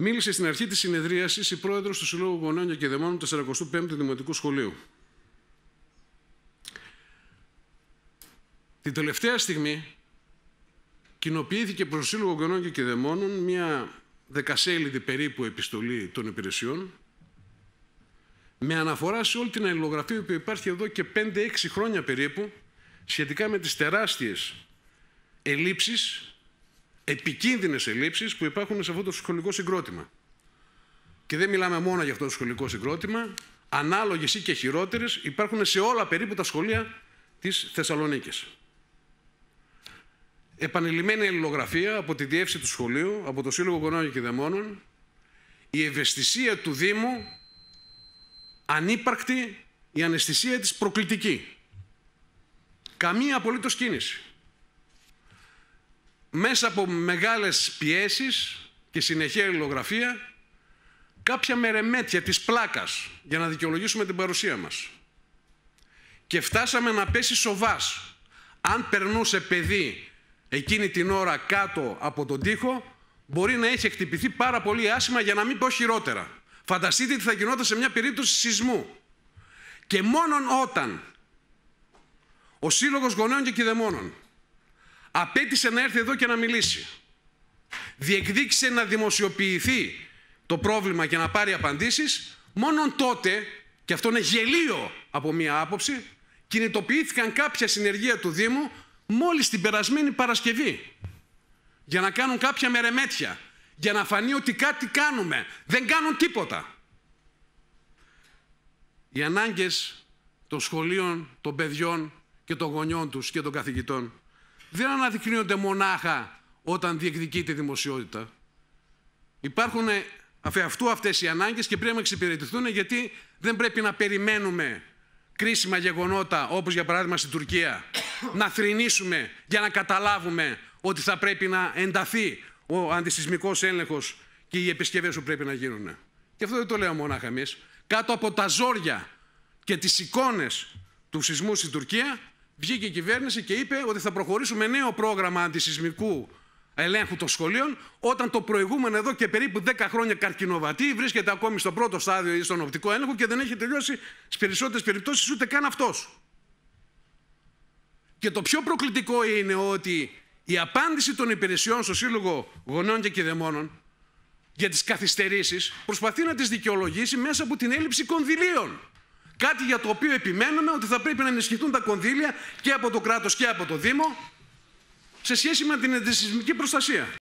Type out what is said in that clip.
Μίλησε στην αρχή της συνεδρίασης η πρόεδρος του Συλλόγου Γονέων και Δεμόνων του 45ου Δημοτικού Σχολείου. Την τελευταία στιγμή κοινοποιήθηκε προς το Σύλλογο Γονέων και Δεμόνων μια δεκασέλιδη περίπου επιστολή των υπηρεσιών με αναφορά σε όλη την αλληλογραφία που υπάρχει εδώ και 5-6 χρόνια περίπου σχετικά με τις τεράστιες ελλείψεις επικίνδυνες ελλείψεις που υπάρχουν σε αυτό το σχολικό συγκρότημα. Και δεν μιλάμε μόνο για αυτό το σχολικό συγκρότημα, ανάλογες ή και χειρότερες υπάρχουν σε όλα περίπου τα σχολεία της Θεσσαλονίκης. Επανειλημμένη ελληνογραφία από τη διεύση του σχολείου, από το Σύλλογο Γονών και Δαιμόνων, η ευαισθησία του Δήμου ανύπαρκτη, η αναισθησία της προκλητική. Καμία απολύτως κίνηση μέσα από μεγάλες πιέσεις και συνεχή αλληλογραφία, κάποια μερεμέτια της πλάκας για να δικαιολογήσουμε την παρουσία μας. Και φτάσαμε να πέσει σοβάς. Αν περνούσε παιδί εκείνη την ώρα κάτω από τον τοίχο, μπορεί να έχει χτυπηθεί πάρα πολύ άσχημα για να μην πω χειρότερα. Φανταστείτε τι θα γινόταν σε μια περίπτωση σεισμού. Και μόνον όταν ο Σύλλογος Γονέων και Κιδεμόνων απέτησε να έρθει εδώ και να μιλήσει. Διεκδίκησε να δημοσιοποιηθεί το πρόβλημα και να πάρει απαντήσεις, μόνο τότε, και αυτό είναι γελίο από μία άποψη, κινητοποιήθηκαν κάποια συνεργεία του Δήμου μόλις την περασμένη Παρασκευή για να κάνουν κάποια μερεμέτια, για να φανεί ότι κάτι κάνουμε. Δεν κάνουν τίποτα. Οι ανάγκες των σχολείων, των παιδιών και των γονιών τους και των καθηγητών δεν αναδεικνύονται μονάχα όταν διεκδικείται δημοσιότητα. Υπάρχουν ε, αφιευτού αυτές οι ανάγκες και πρέπει να εξυπηρετηθούν γιατί δεν πρέπει να περιμένουμε κρίσιμα γεγονότα όπως για παράδειγμα στην Τουρκία να θρηνήσουμε για να καταλάβουμε ότι θα πρέπει να ενταθεί ο αντισυσμικός έλεγχος και οι επισκευές που πρέπει να γίνουν. Και αυτό δεν το λέω μονάχα εμείς. Κάτω από τα ζόρια και τις εικόνες του σεισμού στην Τουρκία βγήκε η κυβέρνηση και είπε ότι θα προχωρήσουμε νέο πρόγραμμα αντισυσμικού ελέγχου των σχολείων, όταν το προηγούμενο εδώ και περίπου 10 χρόνια καρκινοβατή βρίσκεται ακόμη στο πρώτο στάδιο ή στον οπτικό έλεγχο και δεν έχει τελειώσει στις περισσότερες περιπτώσεις ούτε καν αυτός. Και το πιο προκλητικό είναι ότι η απάντηση των υπηρεσιών στο Σύλλογο Γονέων και Κυδεμόνων για τις καθυστερήσεις προσπαθεί να τις δικαιολογήσει μέσα από την έλλειψη κονδυλίων. Κάτι για το οποίο επιμένουμε ότι θα πρέπει να ενισχυθούν τα κονδύλια και από το κράτος και από το Δήμο σε σχέση με την αντισυσμική προστασία.